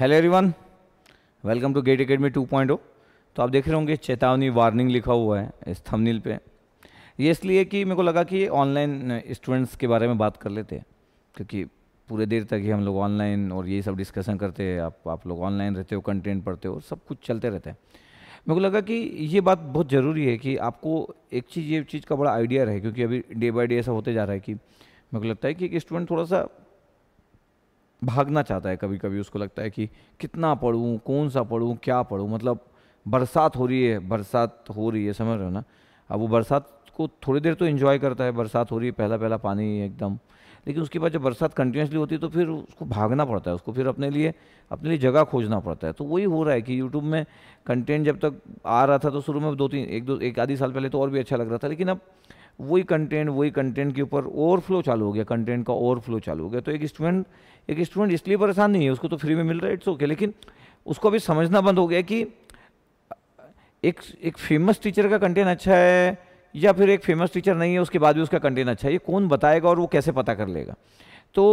hello everyone welcome to GATE academy 2.0 तो आप देख रहे होंगे चेतावनी वार्निंग लिखा हुआ है इस थंबनेल पे ये इसलिए कि मेरे को लगा कि ऑनलाइन स्टूडेंट्स के बारे में बात कर लेते हैं क्योंकि पूरे देर तक ही हम लोग ऑनलाइन और यही सब डिस्कशन करते हैं आप आप लोग ऑनलाइन रहते हो कंटेंट पढ़ते हो सब कुछ चलते रहते हैं मेरे को लगा कि ये बात बहुत ज़रूरी है कि आपको एक चीज़ ये चीज़ का बड़ा आइडिया रहे क्योंकि अभी डे बाई डे ऐसा होते जा रहा है कि मेरे को लगता है कि एक स्टूडेंट थोड़ा सा भागना चाहता है कभी कभी उसको लगता है कि कितना पढ़ूँ कौन सा पढ़ूँ क्या पढ़ूँ मतलब बरसात हो रही है बरसात हो रही है समझ रहे हो ना अब वो बरसात को थोड़ी देर तो इन्जॉय करता है बरसात हो रही है पहला पहला पानी एकदम लेकिन उसके बाद जब बरसात कंटिन्यूसली होती है तो फिर उसको भागना पड़ता है उसको फिर अपने लिए अपने लिए जगह खोजना पड़ता है तो वही हो रहा है कि यूट्यूब में कंटेंट जब तक आ रहा था तो शुरू में दो तीन एक दो एक आधी साल पहले तो और भी अच्छा लग रहा था लेकिन अब वही कंटेंट वही कंटेंट के ऊपर ओवरफ्लो चालू हो गया कंटेंट का ओवरफ्लो चालू हो गया तो एक स्टूडेंट एक स्टूडेंट इसलिए परेशान नहीं है उसको तो फ्री में मिल रहा है इट्स ओके लेकिन उसको अभी समझना बंद हो गया कि एक एक फेमस टीचर का कंटेंट अच्छा है या फिर एक फेमस टीचर नहीं है उसके बाद भी उसका कंटेंट अच्छा है ये कौन बताएगा और वो कैसे पता कर लेगा तो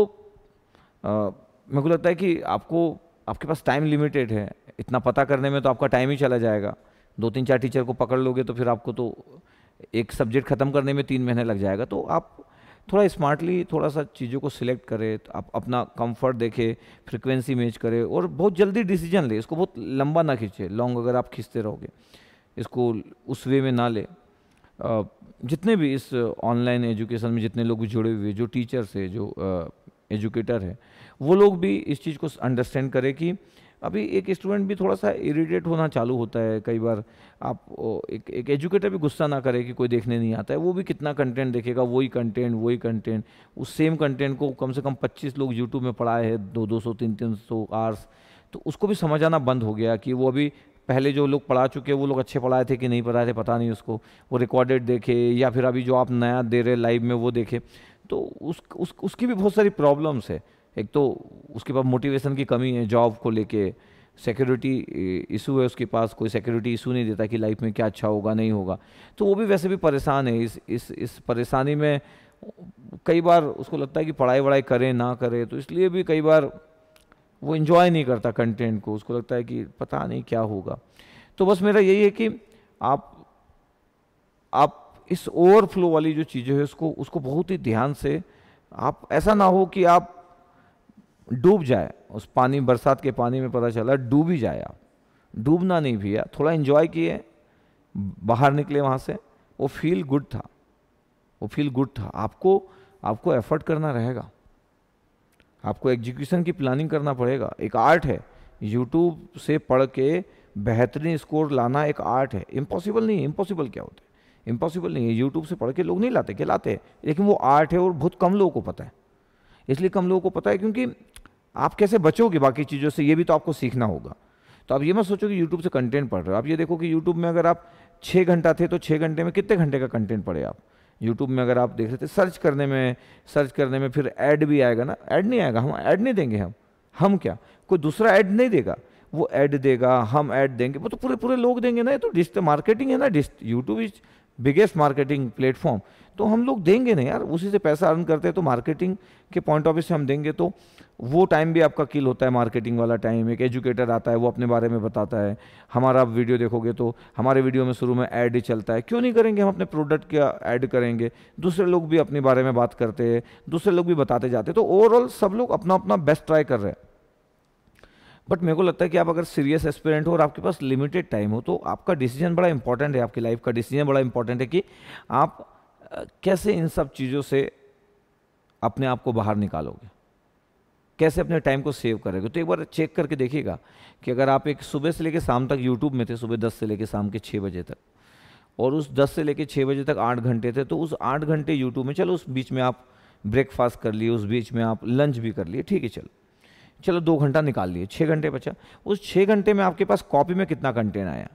मेरे को लगता है कि आपको आपके पास टाइम लिमिटेड है इतना पता करने में तो आपका टाइम ही चला जाएगा दो तीन चार टीचर को पकड़ लोगे तो फिर आपको तो एक सब्जेक्ट ख़त्म करने में तीन महीने लग जाएगा तो आप थोड़ा स्मार्टली थोड़ा सा चीज़ों को सिलेक्ट करें तो आप अपना कंफर्ट देखें फ्रिक्वेंसी मैच करें और बहुत जल्दी डिसीजन ले इसको बहुत लंबा ना खींचे लॉन्ग अगर आप खींचते रहोगे इसको उस वे में ना ले जितने भी इस ऑनलाइन एजुकेशन में जितने लोग जुड़े हुए जो टीचर्स है जो एजुकेटर है वो लोग भी इस चीज़ को अंडरस्टैंड करें कि अभी एक स्टूडेंट भी थोड़ा सा इरीटेट होना चालू होता है कई बार आप एक एक एजुकेटर भी गुस्सा ना करे कि कोई देखने नहीं आता है वो भी कितना कंटेंट देखेगा वही कंटेंट वही कंटेंट उस सेम कंटेंट को कम से कम 25 लोग यूट्यूब में पढ़ाए हैं दो दो सौ तीन तीन सौ आर्स तो उसको भी समझ आना बंद हो गया कि वो अभी पहले जो लोग पढ़ा चुके हैं वो लोग अच्छे पढ़ाए थे कि नहीं पढ़ाए थे पता नहीं उसको वो रिकॉर्डेड देखे या फिर अभी जो आप नया दे रहे लाइव में वो देखे तो उस, उस उसकी भी बहुत सारी प्रॉब्लम्स है एक तो उसके पास मोटिवेशन की कमी है जॉब को लेके सिक्योरिटी इशू है उसके पास कोई सिक्योरिटी इशू नहीं देता कि लाइफ में क्या अच्छा होगा नहीं होगा तो वो भी वैसे भी परेशान है इस इस इस परेशानी में कई बार उसको लगता है कि पढ़ाई वढ़ाई करें ना करें तो इसलिए भी कई बार वो इन्जॉय नहीं करता कंटेंट को उसको लगता है कि पता नहीं क्या होगा तो बस मेरा यही है कि आप आप इस ओवरफ्लो वाली जो चीज़ें हैं उसको उसको बहुत ही ध्यान से आप ऐसा ना हो कि आप डूब जाए उस पानी बरसात के पानी में पता चला डूब ही जाए आप डूबना नहीं भैया थोड़ा इन्जॉय किए बाहर निकले वहाँ से वो फील गुड था वो फील गुड था आपको आपको एफर्ट करना रहेगा आपको एग्जीक्यूशन की प्लानिंग करना पड़ेगा एक आर्ट है यूट्यूब से पढ़ के बेहतरीन स्कोर लाना एक आर्ट है इम्पॉसिबल नहीं है इम्पॉसिबल क्या होता है इम्पॉसिबल नहीं है यूट्यूब से पढ़ के लोग नहीं लाते क्या लाते हैं लेकिन वो आर्ट है और बहुत कम लोगों को पता है इसलिए कम लोगों को पता है क्योंकि आप कैसे बचोगे बाकी चीज़ों से ये भी तो आपको सीखना होगा तो आप ये मत सोचो कि यूट्यूब से कंटेंट पढ़ रहे हो आप ये देखो कि यूट्यूब में अगर आप छः घंटा थे तो छः घंटे में कितने घंटे का कंटेंट पढ़े आप यूट्यूब में अगर आप देख रहे थे सर्च करने में सर्च करने में फिर ऐड भी आएगा ना ऐड नहीं आएगा हम ऐड नहीं देंगे हम हम क्या कोई दूसरा ऐड नहीं देगा वो ऐड देगा हम ऐड देंगे वो तो पूरे पूरे लोग देंगे ना ये तो डिस्ट मार्केटिंग है ना this YouTube is biggest marketing platform तो हम लोग देंगे ना यार उसी से पैसा अर्न करते हैं तो मार्केटिंग के पॉइंट ऑफ व्यू से हम देंगे तो वो टाइम भी आपका किल होता है मार्केटिंग वाला टाइम एक एजुकेटर आता है वो अपने बारे में बताता है हमारा आप वीडियो देखोगे तो हमारे वीडियो में शुरू में ऐड ही चलता है क्यों नहीं करेंगे हम अपने प्रोडक्ट का ऐड करेंगे दूसरे लोग भी अपने बारे में बात करते हैं दूसरे लोग भी बताते जाते हैं तो ओवरऑल सब लोग अपना अपना बेस्ट ट्राई कर रहे हैं बट मेरे को लगता है कि आप अगर सीरियस एस्पिरेंट हो और आपके पास लिमिटेड टाइम हो तो आपका डिसीजन बड़ा इंपॉर्टेंट है आपकी लाइफ का डिसीजन बड़ा इंपॉर्टेंट है कि आप कैसे इन सब चीज़ों से अपने आप को बाहर निकालोगे कैसे अपने टाइम को सेव करेंगे तो एक बार चेक करके देखिएगा कि अगर आप एक सुबह से लेकर शाम तक यूट्यूब में थे सुबह दस से लेकर शाम के छः बजे तक और उस दस से लेकर छः बजे तक आठ घंटे थे तो उस आठ घंटे यूट्यूब में चलो उस बीच में आप ब्रेकफास्ट कर लिए उस बीच में आप लंच भी कर लिए ठीक है चलो चलो दो घंटा निकाल लिए छः घंटे बचा उस छः घंटे में आपके पास कॉपी में कितना कंटेंट आया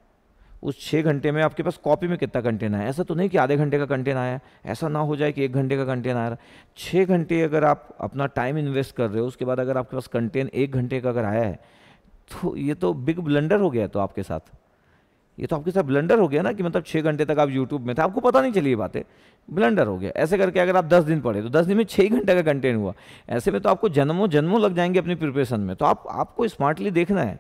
उस छः घंटे में आपके पास कॉपी में कितना कंटेंट आया ऐसा तो नहीं कि आधे घंटे का कंटेंट आया ऐसा ना हो जाए कि एक घंटे का कंटेंट आया छः घंटे अगर आप अपना टाइम इन्वेस्ट कर रहे हो उसके बाद अगर आपके पास कंटेंट एक घंटे का अगर आया है तो ये तो बिग ब्लंडर हो गया तो आपके साथ ये तो आपके साथ ब्लंडर हो गया ना कि मतलब छः घंटे तक आप यूट्यूब में था आपको पता नहीं चली ये बातें ब्लंडर हो गया ऐसे करके अगर आप दस दिन पढ़े तो दस दिन में छः घंटे का कंटेंट हुआ ऐसे में तो आपको जन्मों जन्मों लग जाएंगे अपनी प्रिपरेशन में तो आप आपको स्मार्टली देखना है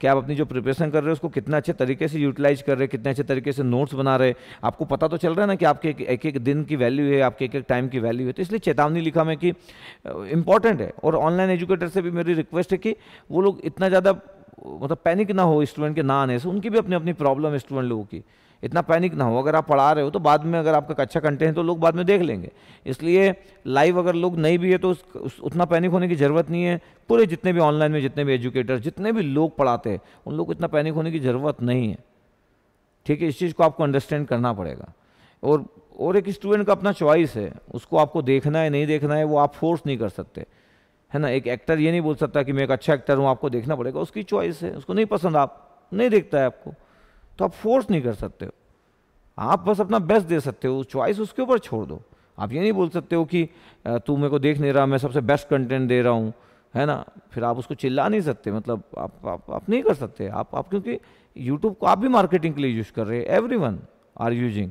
कि आप अपनी जो प्रिपरेशन कर रहे हो उसको कितना अच्छे तरीके से यूटिलाइज कर रहे हैं कितने अच्छे तरीके से नोट्स बना रहे आपको पता तो चल रहा है ना कि आपके एक एक दिन की वैल्यू है आपके एक एक टाइम की वैल्यू है तो इसलिए चेतावनी लिखा मैं कि इंपॉर्टेंट है और ऑनलाइन एजुकेटर से भी मेरी रिक्वेस्ट है कि वो लोग इतना ज़्यादा मतलब पैनिक ना हो स्टूडेंट के ना आने से उनकी भी अपनी अपनी प्रॉब्लम है स्टूडेंट लोगों की इतना पैनिक ना हो अगर आप पढ़ा रहे हो तो बाद में अगर आपका कच्चा कंटेंट है तो लोग बाद में देख लेंगे इसलिए लाइव अगर लोग नहीं भी है तो उस, उस, उतना पैनिक होने की ज़रूरत नहीं है पूरे जितने भी ऑनलाइन में जितने भी एजुकेटर्स जितने भी लोग पढ़ाते हैं उन लोग को इतना पैनिक होने की ज़रूरत नहीं है ठीक है इस चीज़ को आपको अंडरस्टैंड करना पड़ेगा और और एक स्टूडेंट का अपना चॉइस है उसको आपको देखना है नहीं देखना है वो आप फोर्स नहीं कर सकते है ना एक एक्टर ये नहीं बोल सकता कि मैं एक अच्छा एक्टर हूँ आपको देखना पड़ेगा उसकी चॉइस है उसको नहीं पसंद आप नहीं देखता है आपको तो आप फोर्स नहीं कर सकते हो आप बस अपना बेस्ट दे सकते हो उस चॉइस उसके ऊपर छोड़ दो आप ये नहीं बोल सकते हो कि तू मेरे को देख नहीं रहा मैं सबसे बेस्ट कंटेंट दे रहा हूँ है ना फिर आप उसको चिल्ला नहीं सकते मतलब आप आप, आप नहीं कर सकते आप आप क्योंकि यूट्यूब को आप भी मार्केटिंग के लिए यूज़ कर रहे हैं एवरी वन आर यूजिंग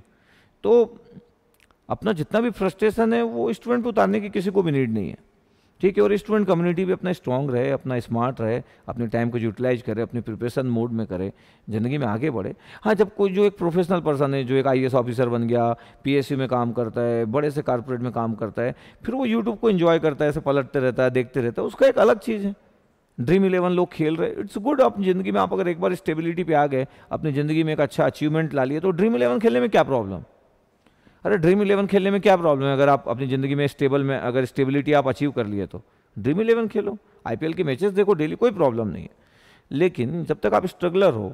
तो अपना जितना भी फ्रस्ट्रेशन है वो स्टूडेंट पर उतारने की किसी को भी नीड नहीं है ठीक है और स्टूडेंट कम्युनिटी भी अपना स्ट्रांग रहे अपना स्मार्ट रहे अपने टाइम को यूटिलाइज करे अपने प्रिपरेशन मोड में करे ज़िंदगी में आगे बढ़े हाँ जब कोई जो एक प्रोफेशनल पर्सन है जो एक आई ऑफिसर बन गया पी में काम करता है बड़े से कारपोरेट में काम करता है फिर वो यूट्यूब को इन्जॉय करता है ऐसे पलटते रहता है देखते रहता है उसका एक अलग चीज़ है ड्रीम इलेवन लोग खेल रहे इट्स गुड आप ज़िंदगी में आप अगर एक बार स्टेबिलिटी पे आ गए अपनी ज़िंदगी में एक अच्छा अचीवमेंट ला लिए तो ड्रीम इलेवन खेलने में क्या प्रॉब्लम अरे ड्रीम इलेवन खेलने में क्या प्रॉब्लम है अगर आप अपनी ज़िंदगी में स्टेबल में अगर स्टेबिलिटी आप अचीव कर लिए तो ड्रीम इलेवन खेलो आईपीएल के मैचेस देखो डेली कोई प्रॉब्लम नहीं है लेकिन जब तक आप स्ट्रगलर हो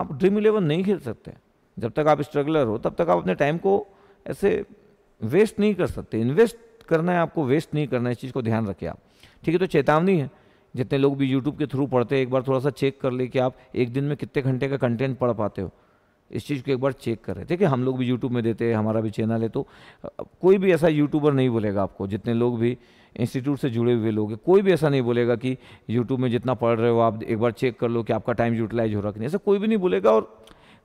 आप ड्रीम इलेवन नहीं खेल सकते जब तक आप स्ट्रगलर हो तब तक आप अपने टाइम को ऐसे वेस्ट नहीं कर सकते इन्वेस्ट करना है आपको वेस्ट नहीं करना है इस चीज़ को ध्यान रखें आप ठीक है तो चेतावनी है जितने लोग भी यूट्यूब के थ्रू पढ़ते हैं एक बार थोड़ा सा चेक कर ले कि आप एक दिन में कितने घंटे का कंटेंट पढ़ पाते हो इस चीज़ को एक बार चेक करें ठीक है हम लोग भी यूट्यूब में देते हैं हमारा भी चैनल है तो कोई भी ऐसा यूट्यूबर नहीं बोलेगा आपको जितने लोग भी इंस्टीट्यूट से जुड़े हुए लोग हैं कोई भी ऐसा नहीं बोलेगा कि यूट्यूब में जितना पढ़ रहे हो आप एक बार चेक कर लो कि आपका टाइम यूटिलाइज हो रहा कि नहीं ऐसा कोई भी नहीं बोलेगा और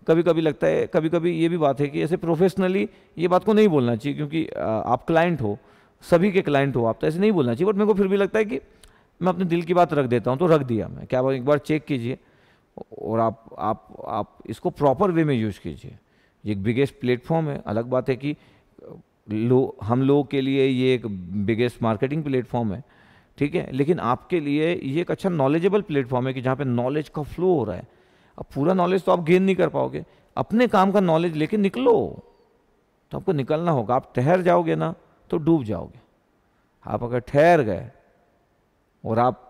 कभी कभी लगता है कभी कभी ये भी बात है कि ऐसे प्रोफेशनली ये बात को नहीं बोलना चाहिए क्योंकि आप क्लाइंट हो सभी के क्लाइंट हो आप तो ऐसे नहीं बोलना चाहिए बट मेरे को फिर भी लगता है कि मैं अपने दिल की बात रख देता हूँ तो रख दिया मैं क्या एक बार चेक कीजिए और आप आप आप इसको प्रॉपर वे में यूज़ कीजिए ये एक बिगेस्ट प्लेटफॉर्म है अलग बात है कि लो हम लोगों के लिए ये एक बिगेस्ट मार्केटिंग प्लेटफॉर्म है ठीक है लेकिन आपके लिए ये एक अच्छा नॉलेजेबल प्लेटफॉर्म है कि जहाँ पे नॉलेज का फ्लो हो रहा है अब पूरा नॉलेज तो आप गेन नहीं कर पाओगे अपने काम का नॉलेज लेके निकलो तो आपको निकलना होगा आप ठहर जाओगे ना तो डूब जाओगे आप अगर ठहर गए और आप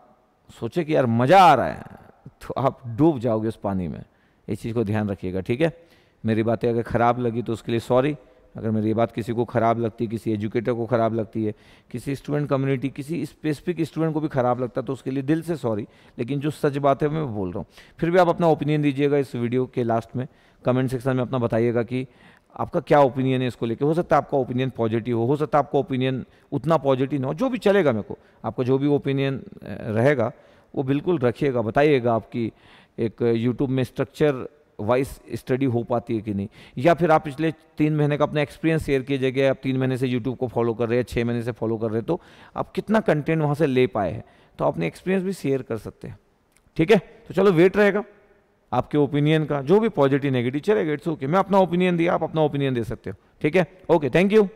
सोचे कि यार मज़ा आ रहा है तो आप डूब जाओगे उस पानी में इस चीज़ को ध्यान रखिएगा ठीक है मेरी बातें अगर ख़राब लगी तो उसके लिए सॉरी अगर मेरी ये बात किसी को ख़राब लगती है किसी एजुकेटर को ख़राब लगती है किसी स्टूडेंट कम्युनिटी किसी स्पेसिफिक स्टूडेंट को भी ख़राब लगता तो उसके लिए दिल से सॉरी लेकिन जो सच बात है मैं बोल रहा हूँ फिर भी आप अपना ओपिनियन दीजिएगा इस वीडियो के लास्ट में कमेंट सेक्शन में अपना बताइएगा कि आपका क्या ओपिनियन है इसको लेकर हो सकता है आपका ओपिनियन पॉजिटिव हो हो सकता है आपका ओपिनियन उतना पॉजिटिव ना हो जो भी चलेगा मेरे को आपका जो भी ओपिनियन रहेगा वो बिल्कुल रखिएगा बताइएगा आपकी एक यूट्यूब में स्ट्रक्चर वाइज स्टडी हो पाती है कि नहीं या फिर आप पिछले तीन महीने का अपना एक्सपीरियंस शेयर कीजिएगा आप तीन महीने से यूट्यूब को फॉलो कर रहे हैं छः महीने से फॉलो कर रहे हैं तो आप कितना कंटेंट वहाँ से ले पाए हैं तो अपने एक्सपीरियंस भी शेयर कर सकते हैं ठीक है तो चलो वेट रहेगा आपके ओपिनियन का जो भी पॉजिटिव नेगेटिव चलेगा इट्स ओके मैं अपना ओपिनियन दिया आप अपना ओपिनियन दे सकते हो ठीक है ओके थैंक यू